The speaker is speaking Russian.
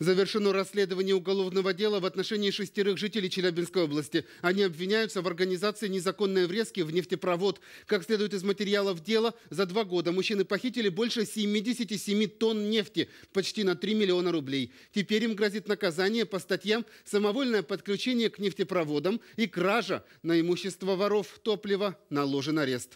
Завершено расследование уголовного дела в отношении шестерых жителей Челябинской области. Они обвиняются в организации незаконной врезки в нефтепровод. Как следует из материалов дела, за два года мужчины похитили больше 77 тонн нефти, почти на 3 миллиона рублей. Теперь им грозит наказание по статьям «Самовольное подключение к нефтепроводам» и «Кража на имущество воров топлива» наложен арест.